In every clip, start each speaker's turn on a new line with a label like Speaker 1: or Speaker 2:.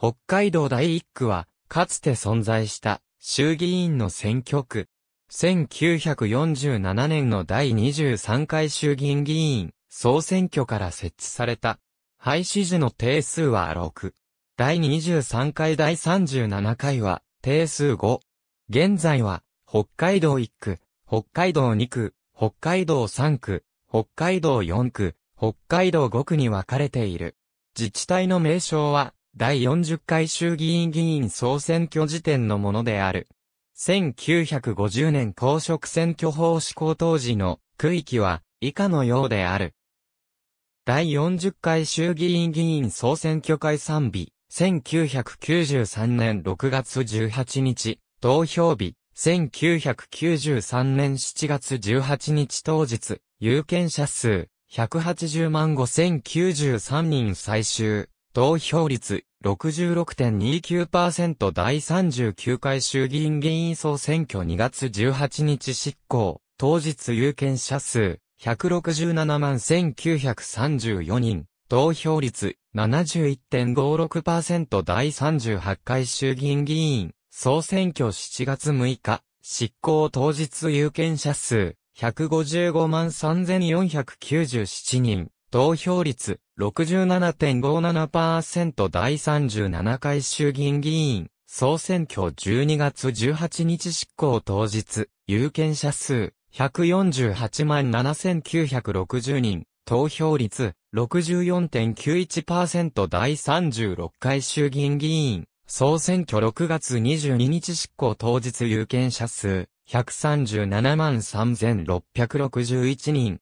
Speaker 1: 北海道第一区は、かつて存在した衆議院の選挙区。1947年の第23回衆議院議員総選挙から設置された。廃止時の定数は6。第23回第37回は定数5。現在は、北海道1区、北海道2区、北海道3区、北海道4区、北海道5区に分かれている。自治体の名称は、第40回衆議院議員総選挙時点のものである。1950年公職選挙法施行当時の区域は以下のようである。第40回衆議院議員総選挙解散日、1993年6月18日、投票日、1993年7月18日当日、有権者数、180万5093人最終。投票率66.29%第39回衆議院議員総選挙2月18日執行、当日有権者数167万1934人、投票率71.56%第38回衆議院議員総選挙7月6日、執行当日有権者数155万3497人、投票率67.57%第37回衆議院議員、総選挙12月18日執行当日、有権者数148万7960人、投票率64.91%第36回衆議院議員、総選挙6月22日執行当日有権者数137万3661人、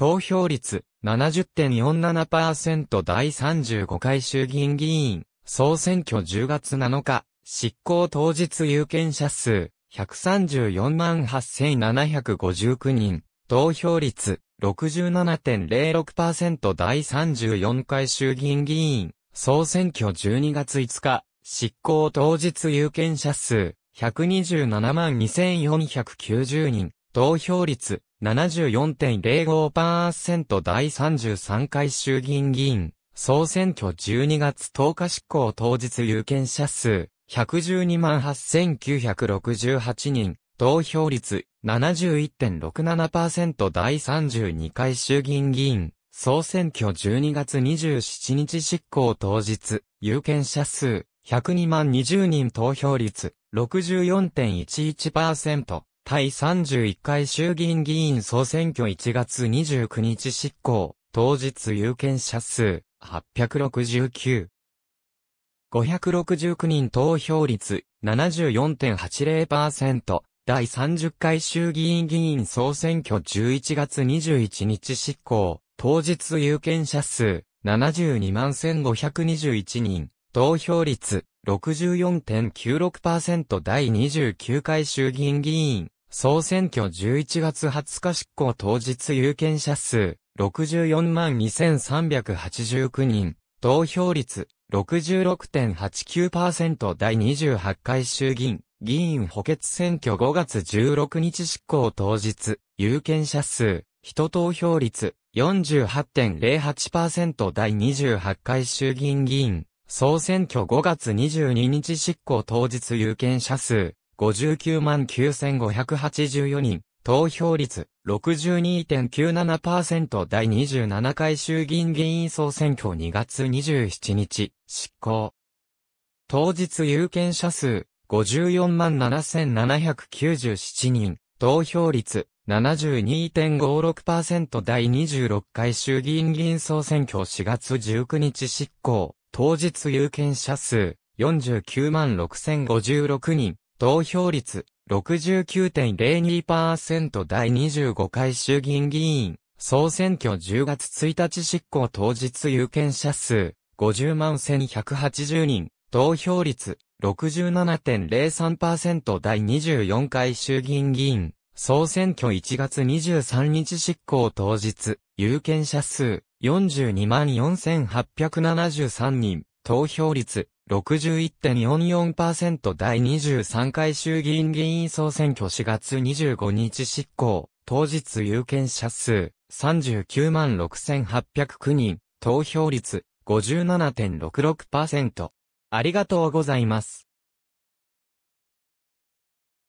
Speaker 1: 投票率70.47%第35回衆議院議員、総選挙10月7日、執行当日有権者数、134万8759人、投票率67.06%第34回衆議院議員、総選挙12月5日、執行当日有権者数、127万2490人、投票率74.05%第33回衆議院議員、総選挙12月10日執行当日有権者数、1128,968人、投票率71.67%第32回衆議院議員、総選挙12月27日執行当日、有権者数、102万20人投票率、64.11%。第31回衆議院議員総選挙1月29日執行、当日有権者数、869。569人投票率74.80%第30回衆議院議員総選挙11月21日執行当日有権者数72万1521人投票率64.96%第29回衆議院議員、総選挙11月20日執行当日有権者数64万2389人、投票率66.89%第28回衆議院、議員補欠選挙5月16日執行当日、有権者数、人投票率48.08%第28回衆議院議員、総選挙5月22日執行当日有権者数、59万9584人、投票率62.97%第27回衆議院議員総選挙2月27日、執行。当日有権者数、54万7797人、投票率72.56%第26回衆議院議員総選挙4月19日執行。当日有権者数49万6056人、投票率69.02%第25回衆議院議員、総選挙10月1日執行当日有権者数50万1180人、投票率67.03%第24回衆議院議員、総選挙1月23日執行当日、有権者数424,873人、投票率61.44%第23回衆議院議員総選挙4月25日執行、当日有権者数396,809人、投票率57.66%。ありがとうございます。